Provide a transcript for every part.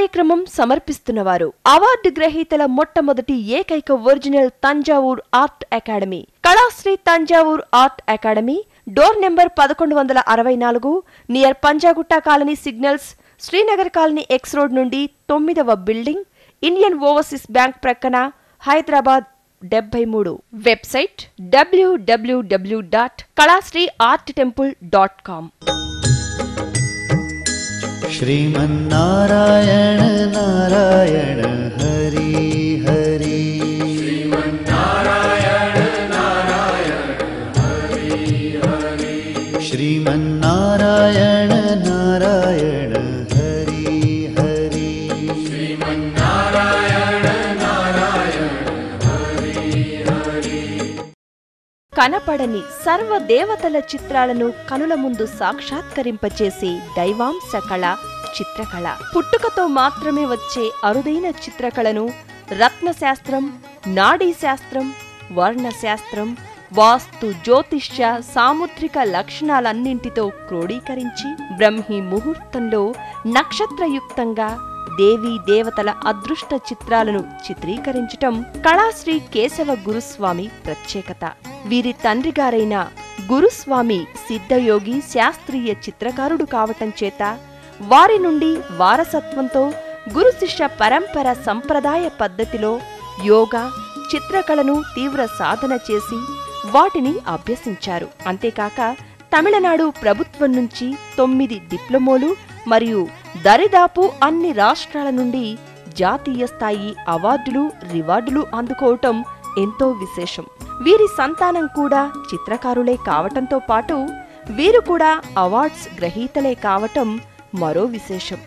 కార్యక్రమం సమర్పిస్తున్నవారు అవార్డు గ్రహీతల మొట్టమొదటి ఏకైక original Thanjavur art academy Kalashri Thanjavur art academy door number పదకొండు వందల అరవై నాలుగు near Panjagutta colony signals Srinagar colony X road నుండి తొమ్మిదవ బిల్డింగ్ ఇండియన్ ఓవర్సీస్ బ్యాంక్ ప్రక్కన హైదరాబాద్ డెబ్బై మూడు website WWW dot Kalashri art temple dot com Shrimannarayana Narayana Hari Hari కనపడని సర్వ దేవతల చిత్రాలను కనుల ముందు సాక్షాత్కరింపచేసే దైవాంశ కళ చిత్రకళ పుట్టుకతో మాత్రమే వచ్చే అరుదైన చిత్రకళను రత్నశాస్త్రం శాస్త్రం వర్ణశాస్త్రం వాస్తు జ్యోతిష్య సాముద్రిక లక్షణాలన్నింటితో క్రోడీకరించి బ్రహ్మి ముహూర్తంలో నక్షత్రయుక్తంగా దేవీ దేవతల అదృష్ట చిత్రాలను చిత్రీకరించటం కళాశ్రీ కేశవ గురుస్వామి ప్రత్యేకత వీరి తండ్రిగారైన గురుస్వామి సిద్ధయోగి శాస్త్రీయ చిత్రకారుడు కావటం చేత వారి నుండి వారసత్వంతో గురుశిష్య పరంపర సంప్రదాయ పద్ధతిలో యోగా చిత్రకళను తీవ్ర సాధన చేసి వాటిని అభ్యసించారు అంతేకాక తమిళనాడు ప్రభుత్వం నుంచి తొమ్మిది డిప్లొమోలు మరియు దరిదాపు అన్ని రాష్ట్రాల నుండి జాతీయ స్థాయి అవార్డులు రివార్డులు అందుకోవటం ఎంతో విశేషం వీరి సంతానం కూడా చిత్రకారులే కావటంతో పాటు వీరు కూడా అవార్డ్స్ గ్రహీతలే కావటం మరో విశేషం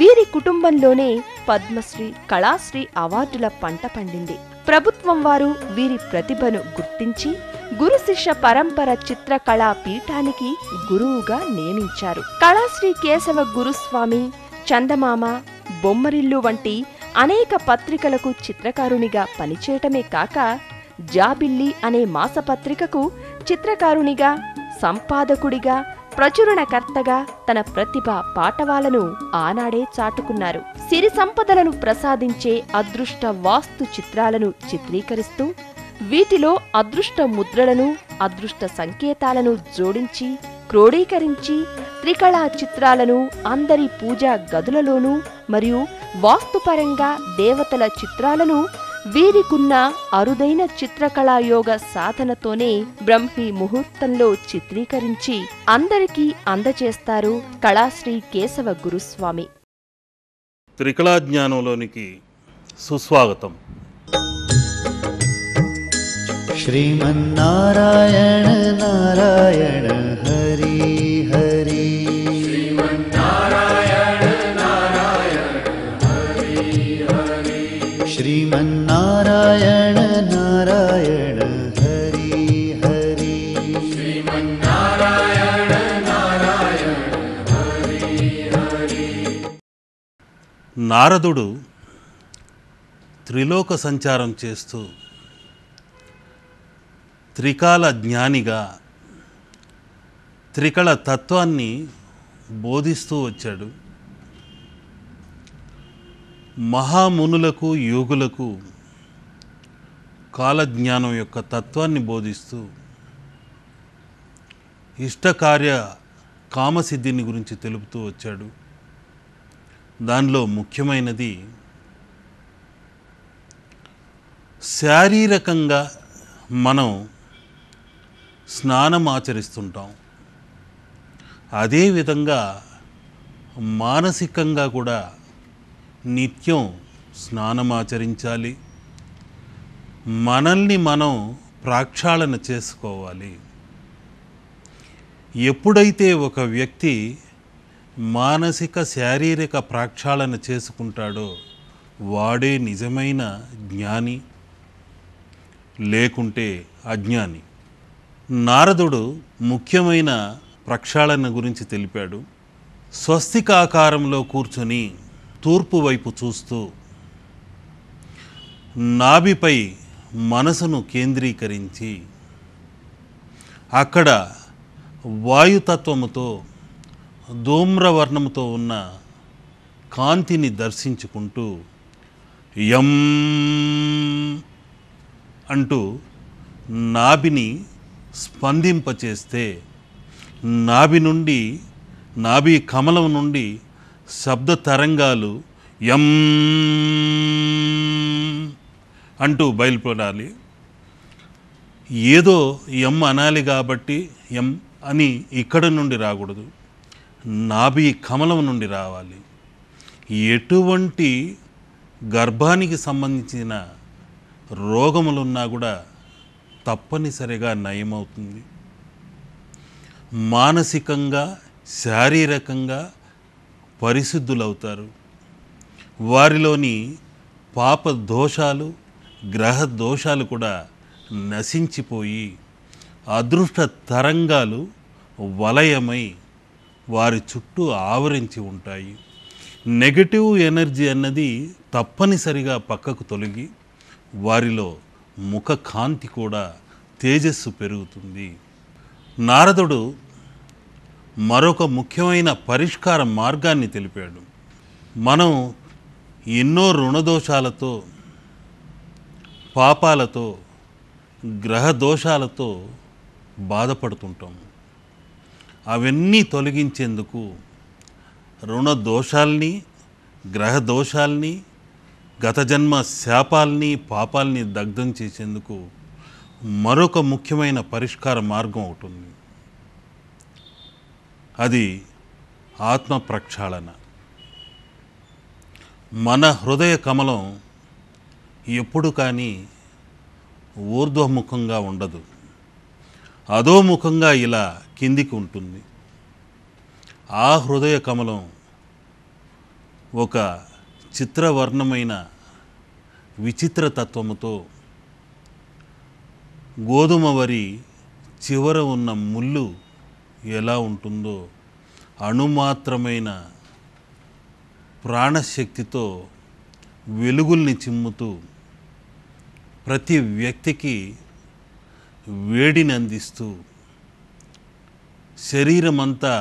వీరి కుటుంబంలోనే పద్మశ్రీ కళాశ్రీ అవార్డుల పంట పండింది ప్రభుత్వం వారు వీరి ప్రతిభను గుర్తించి గురు శిష్య పరంపర చిత్రకళా పీఠానికి గురువుగా నియమించారు కళాశ్రీ కేశవ గురుస్వామి చందమామ బొమ్మరిల్లు వంటి అనేక పత్రికలకు చిత్రకారునిగా పనిచేయటమే కాక జాబిల్లి అనే మాసపత్రికకు చిత్రకారునిగా సంపాదకుడిగా ప్రచురణకర్తగా తన ప్రతిభ పాటవాలను ఆనాడే చాటుకున్నారు సిరి సంపదలను ప్రసాదించే అదృష్ట వాస్తు చిత్రాలను చిత్రీకరిస్తూ వీటిలో అదృష్ట ముద్రలను అదృష్ట సంకేతాలను జోడించి క్రోడీకరించి త్రికళా చిత్రాలను అందరి పూజా గదులలోనూ మరియు వాస్తుపరంగా దేవతల చిత్రాలను వీరికున్న అరుదైన చిత్రకళాయోగ సాధనతోనే బ్రహ్మీ ముహూర్తంలో చిత్రీకరించి అందరికీ అందచేస్తారు కళాశ్రీ కేశవ గురుస్వామి త్రికళాజ్ఞానంలోనికి సుస్వాగతం శ్రీమన్నారాయణ నారాయణ హరి హరి శ్రీమన్నారాయణ నారాయణ హరి హరి నారదుడు త్రిలోక సంచారం చేస్తూ త్రికాల జ్ఞానిగా త్రికళ తత్వాన్ని బోధిస్తూ వచ్చాడు మహామునులకు యోగులకు కాలజ్ఞానం యొక్క తత్వాన్ని బోధిస్తూ ఇష్టకార్య కామసిద్ధిని గురించి తెలుపుతూ వచ్చాడు దానిలో ముఖ్యమైనది శారీరకంగా మనం స్నానం ఆచరిస్తుంటాం అదేవిధంగా మానసికంగా కూడా నిత్యం స్నానం ఆచరించాలి మనల్ని మనం ప్రాక్షాళన చేసుకోవాలి ఎప్పుడైతే ఒక వ్యక్తి మానసిక శారీరక ప్రాక్షాళన చేసుకుంటాడో వాడే నిజమైన జ్ఞాని లేకుంటే అజ్ఞాని నారదుడు ముఖ్యమైన ప్రక్షాళన గురించి తెలిపాడు స్వస్తికాకారంలో కూర్చొని తూర్పు వైపు చూస్తూ నాభిపై మనసును కేంద్రీకరించి అక్కడ వాయుతత్వముతో ధూమ్రవర్ణముతో ఉన్న కాంతిని దర్శించుకుంటూ యం అంటూ నాభిని స్పందింపచేస్తే నాభి నుండి నాభి కమలం నుండి శబ్ద తరంగాలు ఎం అంటూ బయలుపడాలి ఏదో ఎం అనాలి కాబట్టి ఎం అని ఇక్కడ నుండి రాకూడదు నాభి కమలం నుండి రావాలి ఎటువంటి గర్భానికి సంబంధించిన రోగములున్నా కూడా తప్పనిసరిగా నయమవుతుంది మానసికంగా శారీరకంగా పరిశుద్ధులవుతారు వారిలోని పాప దోషాలు గ్రహ దోషాలు కూడా నశించిపోయి అదృష్ట తరంగాలు వలయమై వారి చుట్టూ ఆవరించి ఉంటాయి నెగటివ్ ఎనర్జీ అన్నది తప్పనిసరిగా పక్కకు తొలగి వారిలో ముఖ కాంతి కూడా తేజస్సు పెరుగుతుంది నారదుడు మరొక ముఖ్యమైన పరిష్కార మార్గాన్ని తెలిపాడు మనం ఎన్నో రుణదోషాలతో పాపాలతో గ్రహ దోషాలతో బాధపడుతుంటాం అవన్నీ తొలగించేందుకు రుణ దోషాల్ని గ్రహ దోషాల్ని గత జన్మ శాపాల్ని పాపాల్ని దగ్ధం చేసేందుకు మరొక ముఖ్యమైన పరిష్కార మార్గం ఒకటి అది ఆత్మ ప్రక్షాళన మన హృదయ కమలం ఎప్పుడు కానీ ఊర్ధ్వముఖంగా ఉండదు అధోముఖంగా ఇలా కిందికి ఉంటుంది ఆ హృదయ కమలం ఒక చిత్రవర్ణమైన విచిత్ర తత్వముతో గోధుమ వరి చివర ఉన్న ముళ్ళు ఎలా ఉంటుందో అణుమాత్రమైన ప్రాణశక్తితో వెలుగుల్ని చిమ్ముతూ ప్రతి వ్యక్తికి వేడిని అందిస్తూ శరీరమంతా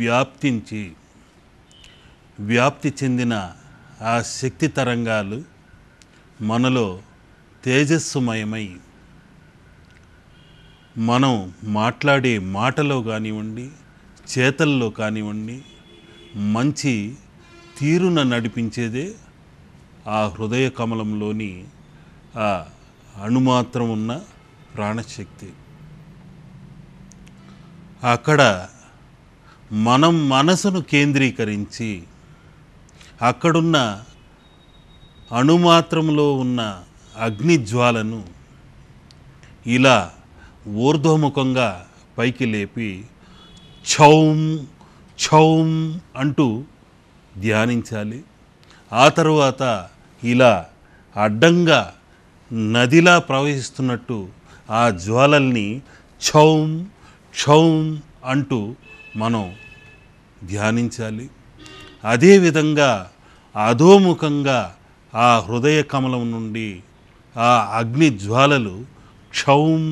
వ్యాప్తించి వ్యాప్తి చెందిన ఆ శక్తి తరంగాలు మనలో తేజస్సుమయమై మనం మాట్లాడే మాటలో కానివ్వండి చేతల్లో కానివ్వండి మంచి తీరున నడిపించేదే ఆ హృదయ కమలంలోని ఆ అణుమాత్రం ఉన్న ప్రాణశక్తి అక్కడ మనం మనసును కేంద్రీకరించి అక్కడున్న అణుమాత్రంలో ఉన్న అగ్నిజ్వాలను ఇలా ఊర్ధ్వముఖంగా పైకి లేపి ఛౌం ఛౌం అంటూ ధ్యానించాలి ఆ తరువాత ఇలా అడ్డంగా నదిలా ప్రవహిస్తున్నట్టు ఆ జ్వాలల్ని ఛౌం ఛౌం అంటూ మనం ధ్యానించాలి అదేవిధంగా అధోముఖంగా ఆ హృదయ కమలం నుండి ఆ అగ్ని జ్వాలలు క్షౌం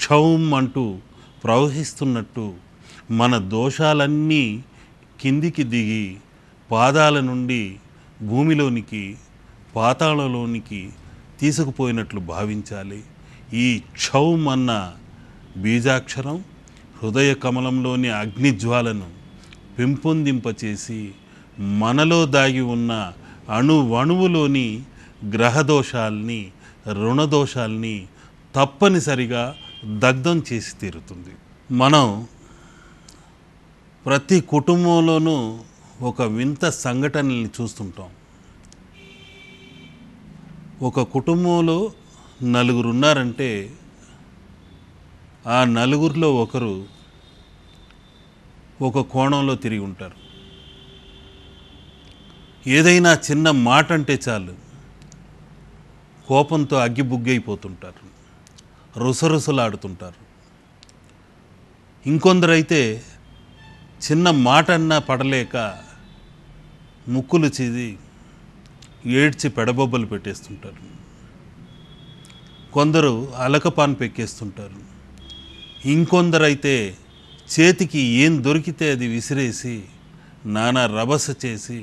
క్షౌం అంటూ ప్రవహిస్తున్నట్టు మన దోషాలన్నీ కిందికి దిగి పాదాల నుండి భూమిలోనికి పాతాళలోనికి తీసుకుపోయినట్లు భావించాలి ఈ క్షౌం అన్న బీజాక్షరం హృదయ కమలంలోని అగ్నిజ్వాలను పెంపొందింపచేసి మనలో దాగి ఉన్న అణు అణువులోని గ్రహదోషాల్ని రుణదోషాల్ని తప్పనిసరిగా దగ్ధం చేసి తీరుతుంది మనం ప్రతి కుటుంబంలోనూ ఒక వింత సంఘటనల్ని చూస్తుంటాం ఒక కుటుంబంలో నలుగురు ఉన్నారంటే ఆ నలుగురిలో ఒకరు ఒక కోణంలో తిరిగి ఉంటారు ఏదైనా చిన్న మాట అంటే చాలు కోపంతో అగ్గిబుగ్గైపోతుంటారు రుసరుసలాడుతుంటారు ఇంకొందరైతే చిన్న మాట అన్నా పడలేక ముక్కులు చీది ఏడ్చి పెడబొబ్బలు పెట్టేస్తుంటారు కొందరు అలకపాన్ పెక్కేస్తుంటారు ఇంకొందరైతే చేతికి ఏం దొరికితే అది విసిరేసి నానా రభస చేసి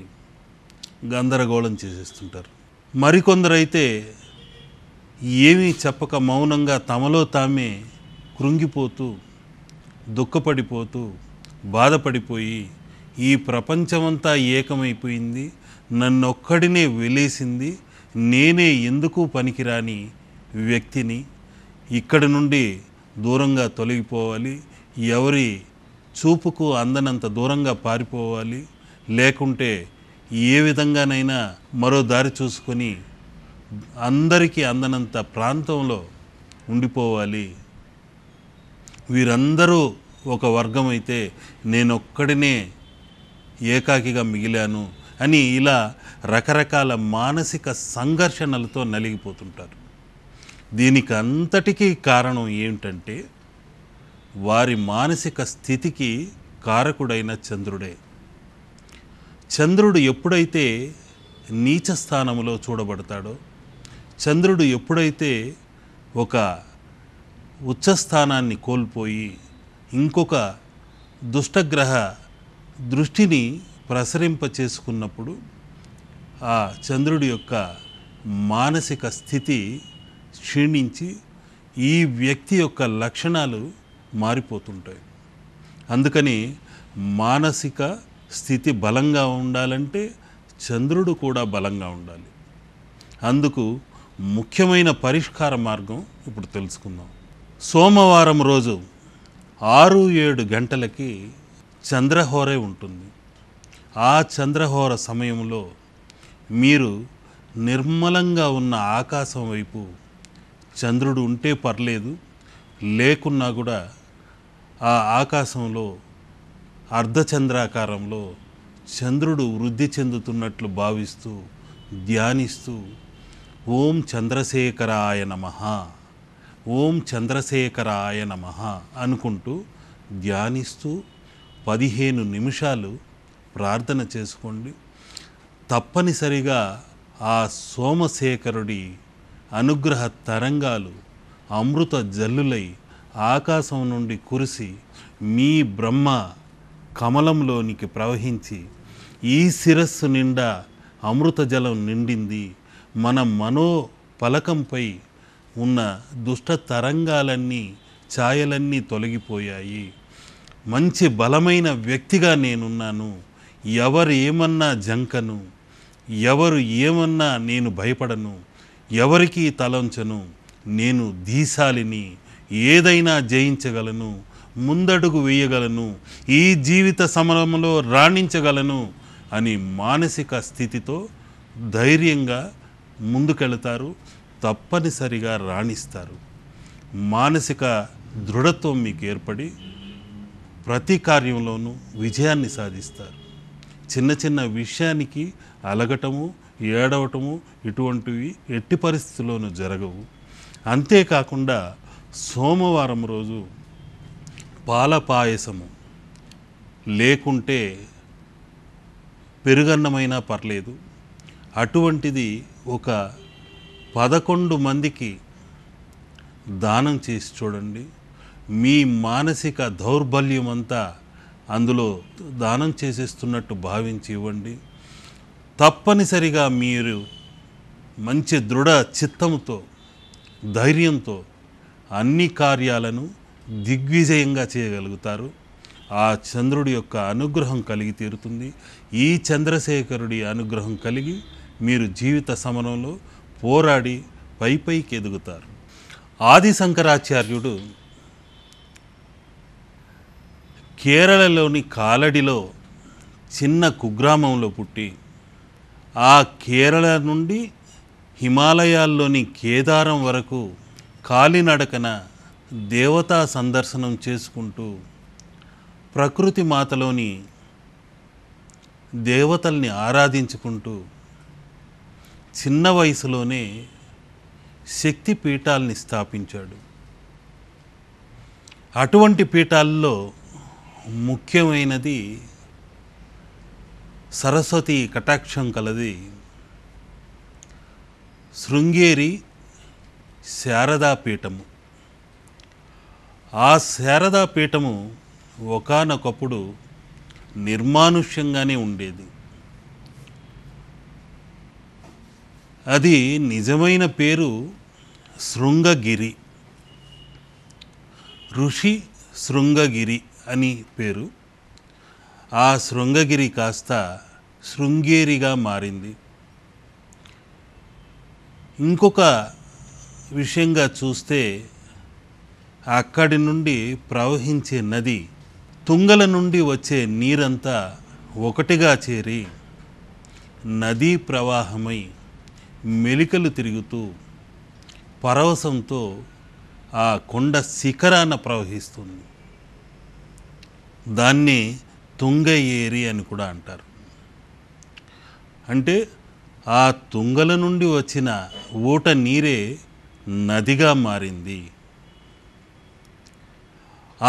గందరగోళం చేసేస్తుంటారు మరికొందరైతే ఏమీ చెప్పక మౌనంగా తమలో తామే కృంగిపోతూ దుఃఖపడిపోతూ బాధపడిపోయి ఈ ప్రపంచమంతా ఏకమైపోయింది నన్నొక్కడినే వెలేసింది నేనే ఎందుకు పనికిరాని వ్యక్తిని ఇక్కడి నుండి దూరంగా తొలగిపోవాలి ఎవరి చూపుకు అందనంత దూరంగా పారిపోవాలి లేకుంటే ఏ విధంగానైనా మరో దారి చూసుకొని అందరికీ అందనంత ప్రాంతంలో ఉండిపోవాలి వీరందరూ ఒక వర్గం అయితే నేనొక్కడినే ఏకాకిగా మిగిలాను అని ఇలా రకరకాల మానసిక సంఘర్షణలతో నలిగిపోతుంటారు దీనికి అంతటికీ కారణం ఏమిటంటే వారి మానసిక స్థితికి కారకుడైన చంద్రుడే చంద్రుడు ఎప్పుడైతే నీచ స్థానంలో చూడబడతాడో చంద్రుడు ఎప్పుడైతే ఒక ఉచ్చస్థానాన్ని కోల్పోయి ఇంకొక దుష్టగ్రహ దృష్టిని ప్రసరింప చేసుకున్నప్పుడు ఆ చంద్రుడి యొక్క మానసిక స్థితి క్షీణించి ఈ వ్యక్తి యొక్క లక్షణాలు మారిపోతుంటాయి అందుకని మానసిక స్థితి బలంగా ఉండాలంటే చంద్రుడు కూడా బలంగా ఉండాలి అందుకు ముఖ్యమైన పరిష్కార మార్గం ఇప్పుడు తెలుసుకుందాం సోమవారం రోజు ఆరు ఏడు గంటలకి చంద్రహోరే ఉంటుంది ఆ చంద్రహోర సమయంలో మీరు నిర్మలంగా ఉన్న ఆకాశం వైపు చంద్రుడు ఉంటే పర్లేదు లేకున్నా కూడా ఆ ఆకాశంలో అర్ధచంద్రాకారంలో చంద్రుడు వృద్ధి చెందుతున్నట్లు భావిస్తూ ధ్యానిస్తూ ఓం చంద్రశేఖరాయ నమ ఓం చంద్రశేఖరాయ నమ అనుకుంటూ ధ్యానిస్తూ పదిహేను నిమిషాలు ప్రార్థన చేసుకోండి తప్పనిసరిగా ఆ సోమశేఖరుడి అనుగ్రహ తరంగాలు అమృత జల్లులై ఆకాశం నుండి కురిసి మీ బ్రహ్మ కమలంలోనికి ప్రవహించి ఈ శిరస్సు నిండా అమృత జలం నిండింది మన మనో పలకంపై ఉన్న దుష్ట తరంగాలన్నీ ఛాయలన్నీ తొలగిపోయాయి మంచి బలమైన వ్యక్తిగా నేనున్నాను ఎవరు ఏమన్నా జంకను ఎవరు ఏమన్నా నేను భయపడను ఎవరికీ తలంచను నేను దీశాలిని ఏదైనా జయించగలను ముందడుగు వేయగలను ఈ జీవిత సమరంలో రాణించగలను అని మానసిక స్థితితో ధైర్యంగా ముందుకెళతారు తప్పనిసరిగా రాణిస్తారు మానసిక దృఢత్వం మీకు ఏర్పడి ప్రతి కార్యంలోనూ విజయాన్ని సాధిస్తారు చిన్న చిన్న విషయానికి అలగటము ఏడవటము ఇటువంటివి ఎట్టి పరిస్థితుల్లోనూ జరగవు అంతేకాకుండా సోమవారం రోజు పాల పాయసము లేకుంటే పెరుగన్నమైనా పర్లేదు అటువంటిది ఒక పదకొండు మందికి దానం చేసి చూడండి మీ మానసిక దౌర్బల్యం అంతా అందులో దానం చేసేస్తున్నట్టు భావించి ఇవ్వండి తప్పనిసరిగా మీరు మంచి దృఢ చిత్తంతో ధైర్యంతో అన్ని కార్యాలను దిగ్విజయంగా చేయగలుగుతారు ఆ చంద్రుడి యొక్క అనుగ్రహం కలిగి తీరుతుంది ఈ చంద్రశేఖరుడి అనుగ్రహం కలిగి మీరు జీవిత సమరంలో పోరాడి పైపైకి ఎదుగుతారు ఆది శంకరాచార్యుడు కేరళలోని కాలడిలో చిన్న కుగ్రామంలో పుట్టి ఆ కేరళ నుండి హిమాలయాల్లోని కేదారం వరకు కాలినడకన దేవతా సందర్శనం చేసుకుంటూ ప్రకృతి మాతలోని దేవతల్ని ఆరాధించుకుంటూ చిన్న వయసులోనే శక్తి పీఠాలని స్థాపించాడు అటువంటి పీఠాల్లో ముఖ్యమైనది సరస్వతి కటాక్షం కలది శృంగేరి శారదా పీఠము ఆ శారదా పీఠము ఒకనొకప్పుడు నిర్మానుష్యంగానే ఉండేది అది నిజమైన పేరు శృంగగిరి ఋషి శృంగగిరి అని పేరు ఆ శృంగగిరి కాస్త శృంగేరిగా మారింది ఇంకొక విషయంగా చూస్తే అక్కడి నుండి ప్రవహించే నది తుంగల నుండి వచ్చే నీరంతా ఒకటిగా చేరి నదీ ప్రవాహమై మెలికలు తిరుగుతూ పరవశంతో ఆ కొండ శిఖరాన ప్రవహిస్తుంది దాన్ని తుంగ ఏరి అని కూడా అంటారు అంటే ఆ తుంగల నుండి వచ్చిన ఊట నీరే నదిగా మారింది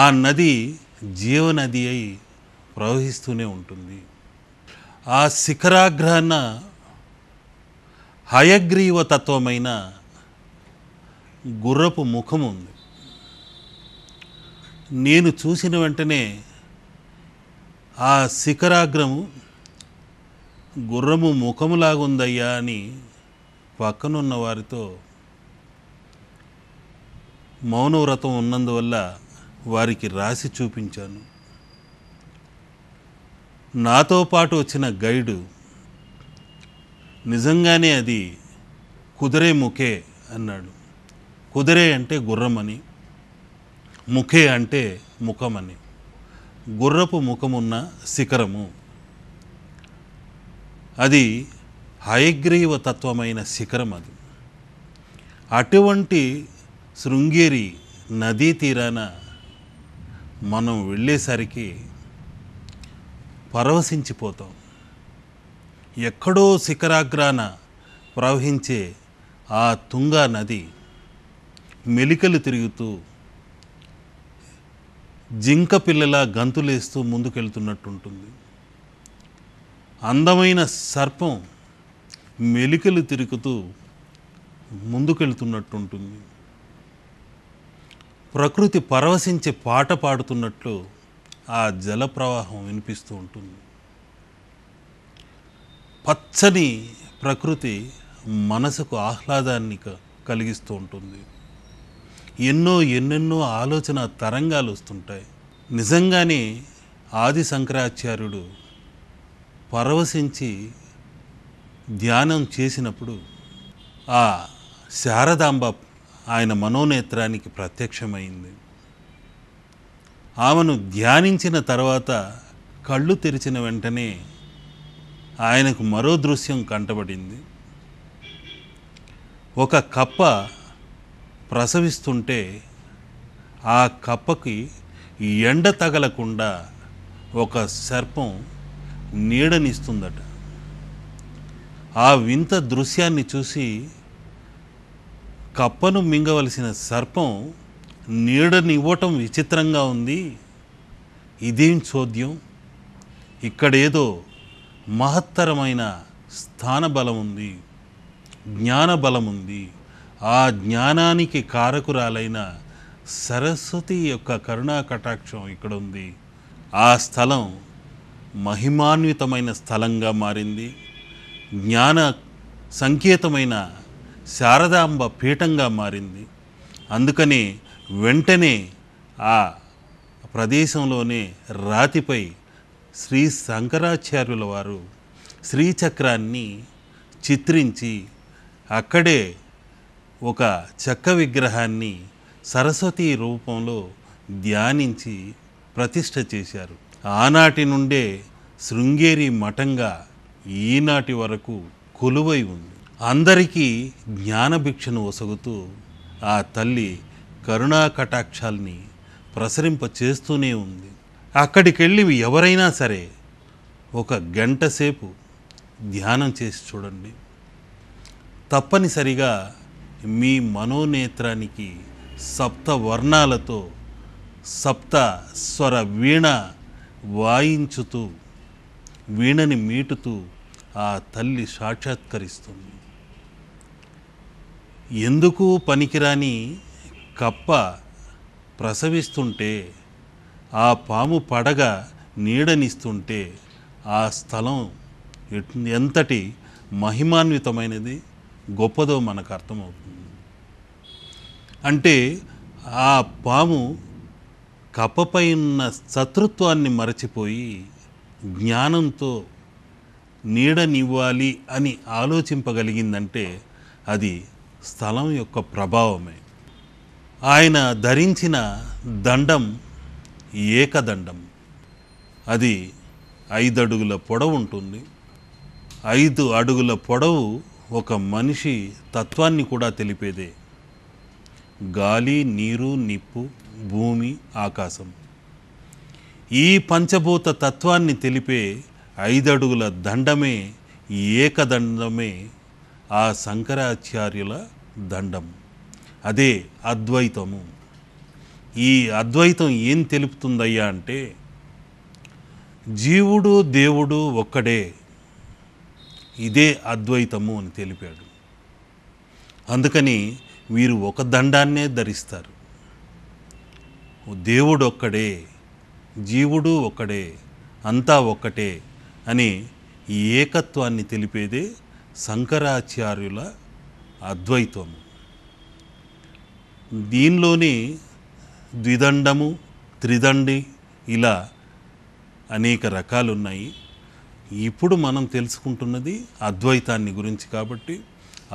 ఆ నది జీవనది అయి ప్రవహిస్తూనే ఉంటుంది ఆ శిఖరాగ్రహణ హయగ్రీవ తత్వమైన గుర్రపు ముఖం ఉంది నేను చూసిన వెంటనే ఆ శిఖరాగ్రము గుర్రము ముఖములాగుందయ్యా అని పక్కనున్న వారితో మౌనవ్రతం ఉన్నందువల్ల వారికి రాసి చూపించాను నాతో పాటు వచ్చిన గైడు నిజంగానే అది కుదిరే ముఖే అన్నాడు కుదిరే అంటే గుర్రమని ముఖే అంటే ముఖమని గుర్రపు ముఖమున్న శిఖరము అది హయగ్రీవ తత్వమైన శిఖరం అది అటువంటి శృంగేరి నదీ తీరాన మనం వెళ్ళేసరికి పరవశించిపోతాం ఎక్కడో శిఖరాగ్రాన ప్రవహించే ఆ తుంగా నది మెలికలు తిరుగుతూ జింక పిల్లల గంతులేస్తూ ముందుకెళ్తున్నట్టుంటుంది అందమైన సర్పం మెలికలు తిరుగుతూ ముందుకెళ్తున్నట్టుంటుంది ప్రకృతి పరవశించి పాట పాడుతున్నట్లు ఆ జల ప్రవాహం వినిపిస్తూ ఉంటుంది పచ్చని ప్రకృతి మనసుకు ఆహ్లాదాన్ని కలిగిస్తూ ఉంటుంది ఎన్నో ఎన్నెన్నో ఆలోచన తరంగాలు వస్తుంటాయి నిజంగానే ఆది శంకరాచార్యుడు పరవశించి ధ్యానం చేసినప్పుడు ఆ శారదాంబ ఆయన మనోనేత్రానికి ప్రత్యక్షమైంది ఆమెను ధ్యానించిన తర్వాత కళ్ళు తెరిచిన వెంటనే ఆయనకు మరో దృశ్యం కంటబడింది ఒక కప్ప ప్రసవిస్తుంటే ఆ కప్పకి ఎండ తగలకుండా ఒక సర్పం నీడనిస్తుందట ఆ వింత దృశ్యాన్ని చూసి కప్పను మింగవలసిన సర్పం నీడనివ్వటం విచిత్రంగా ఉంది ఇదేం చోద్యం ఇక్కడేదో మహత్తరమైన స్థానబలం ఉంది జ్ఞానబలం ఉంది ఆ జ్ఞానానికి కారకురాలైన సరస్వతి యొక్క కరుణా కటాక్షం ఇక్కడ ఉంది ఆ స్థలం మహిమాన్వితమైన స్థలంగా మారింది జ్ఞాన సంకేతమైన శారదాంబ పీఠంగా మారింది అందుకని వెంటనే ఆ ప్రదేశంలోనే రాతిపై శ్రీ శంకరాచార్యుల వారు శ్రీచక్రాన్ని చిత్రించి అక్కడే ఒక చెక్క విగ్రహాన్ని సరస్వతి రూపంలో ధ్యానించి ప్రతిష్ట చేశారు ఆనాటి నుండే శృంగేరి మఠంగా ఈనాటి వరకు కొలువై ఉంది అందరికీ జ్ఞానభిక్షను ఒసగుతూ ఆ తల్లి కరుణా కటాక్షాల్ని ప్రసరింప చేస్తూనే ఉంది అక్కడికెళ్ళి ఎవరైనా సరే ఒక గంట సేపు ధ్యానం చేసి చూడండి తప్పనిసరిగా మీ మనోనేత్రానికి సప్త వర్ణాలతో సప్త స్వర వీణ వాయించుతూ వీణని మీటుతూ ఆ తల్లి సాక్షాత్కరిస్తుంది ఎందుకు పనికిరాని కప్ప ప్రసవిస్తుంటే ఆ పాము పడగ నీడనిస్తుంటే ఆ స్థలం ఎంతటి మహిమాన్వితమైనది గొప్పదో మనకు అర్థమవుతుంది అంటే ఆ పాము కప్పపై ఉన్న శత్రుత్వాన్ని మరచిపోయి జ్ఞానంతో నీడనివ్వాలి అని ఆలోచింపగలిగిందంటే అది స్థలం యొక్క ప్రభావమే ఆయన ధరించిన దండం ఏకదండం అది ఐదు అడుగుల పొడవు ఉంటుంది ఐదు అడుగుల పొడవు ఒక మనిషి తత్వాన్ని కూడా తెలిపేదే గాలి నీరు నిప్పు భూమి ఆకాశం ఈ పంచభూత తత్వాన్ని తెలిపే ఐదడుగుల దండమే ఏకదండమే ఆ శంకరాచార్యుల దండం అదే అద్వైతము ఈ అద్వైతం ఏం తెలుపుతుందయ్యా అంటే జీవుడు దేవుడు ఒక్కడే ఇదే అద్వైతము అని తెలిపాడు అందుకని వీరు ఒక దండాన్నే ధరిస్తారు దేవుడు ఒక్కడే జీవుడు ఒక్కడే అంతా ఒక్కటే అని ఈ ఏకత్వాన్ని తెలిపేదే శంకరాచార్యుల అద్వైతము దీనిలోని ద్విదండము త్రిదండి ఇలా అనేక రకాలు ఉన్నాయి ఇప్పుడు మనం తెలుసుకుంటున్నది అద్వైతాన్ని గురించి కాబట్టి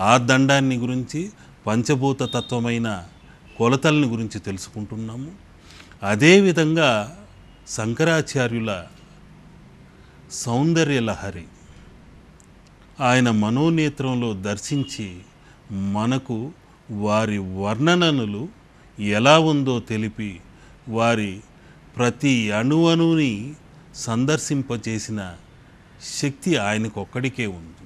ఆ దండాన్ని గురించి పంచభూత తత్వమైన కొలతల్ని గురించి తెలుసుకుంటున్నాము అదేవిధంగా శంకరాచార్యుల సౌందర్యలహరి ఆయన మనోనేత్రంలో దర్శించి మనకు వారి వర్ణనలు ఎలా ఉందో తెలిపి వారి ప్రతి అణువణుని సందర్శింపచేసిన శక్తి ఆయనకొక్కడికే ఉంది